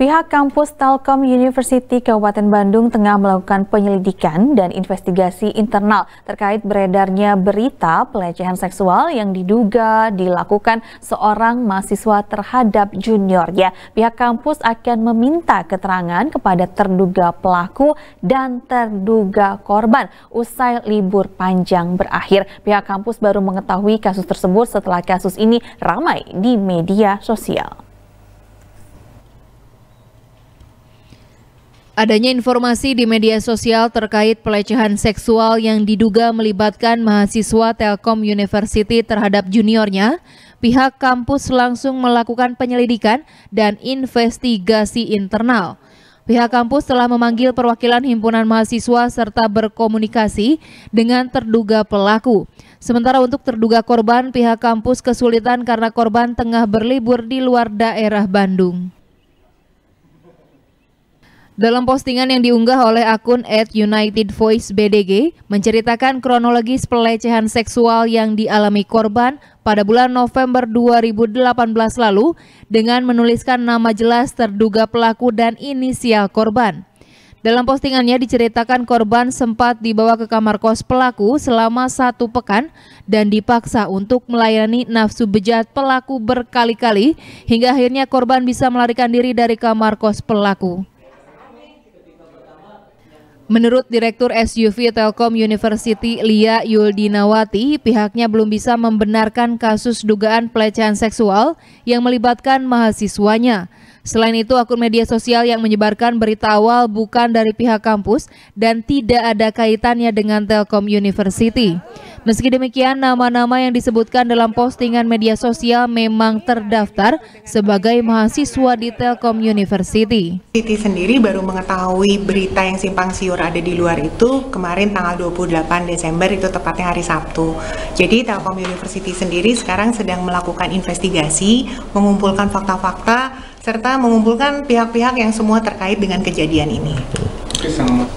Pihak kampus Telkom University Kabupaten Bandung tengah melakukan penyelidikan dan investigasi internal terkait beredarnya berita pelecehan seksual yang diduga dilakukan seorang mahasiswa terhadap junior. Ya, Pihak kampus akan meminta keterangan kepada terduga pelaku dan terduga korban usai libur panjang berakhir. Pihak kampus baru mengetahui kasus tersebut setelah kasus ini ramai di media sosial. Adanya informasi di media sosial terkait pelecehan seksual yang diduga melibatkan mahasiswa Telkom University terhadap juniornya, pihak kampus langsung melakukan penyelidikan dan investigasi internal. Pihak kampus telah memanggil perwakilan himpunan mahasiswa serta berkomunikasi dengan terduga pelaku. Sementara untuk terduga korban, pihak kampus kesulitan karena korban tengah berlibur di luar daerah Bandung. Dalam postingan yang diunggah oleh akun at menceritakan kronologis pelecehan seksual yang dialami korban pada bulan November 2018 lalu dengan menuliskan nama jelas terduga pelaku dan inisial korban. Dalam postingannya diceritakan korban sempat dibawa ke kamar kos pelaku selama satu pekan dan dipaksa untuk melayani nafsu bejat pelaku berkali-kali hingga akhirnya korban bisa melarikan diri dari kamar kos pelaku. Menurut Direktur SUV Telkom University Lia Yuldinawati, pihaknya belum bisa membenarkan kasus dugaan pelecehan seksual yang melibatkan mahasiswanya. Selain itu, akun media sosial yang menyebarkan berita awal bukan dari pihak kampus dan tidak ada kaitannya dengan Telkom University. Meski demikian, nama-nama yang disebutkan dalam postingan media sosial memang terdaftar sebagai mahasiswa di Telkom University. Siti sendiri baru mengetahui berita yang simpang siur berada di luar itu kemarin tanggal 28 Desember itu tepatnya hari Sabtu. Jadi Telkom University sendiri sekarang sedang melakukan investigasi, mengumpulkan fakta-fakta serta mengumpulkan pihak-pihak yang semua terkait dengan kejadian ini.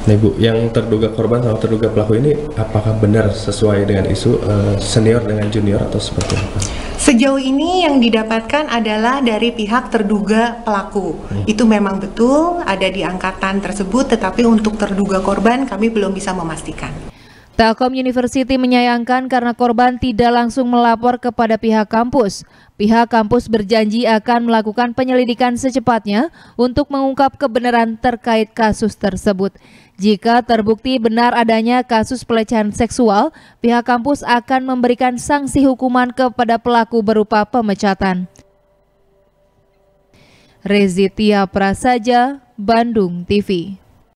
Nah, Ibu, yang terduga korban sama terduga pelaku ini apakah benar sesuai dengan isu uh, senior dengan junior atau seperti apa? Sejauh ini yang didapatkan adalah dari pihak terduga pelaku. Hmm. Itu memang betul ada di angkatan tersebut, tetapi untuk terduga korban kami belum bisa memastikan. Telkom University menyayangkan karena korban tidak langsung melapor kepada pihak kampus. Pihak kampus berjanji akan melakukan penyelidikan secepatnya untuk mengungkap kebenaran terkait kasus tersebut. Jika terbukti benar adanya kasus pelecehan seksual, pihak kampus akan memberikan sanksi hukuman kepada pelaku berupa pemecatan. Rezitia Prasaja, Bandung TV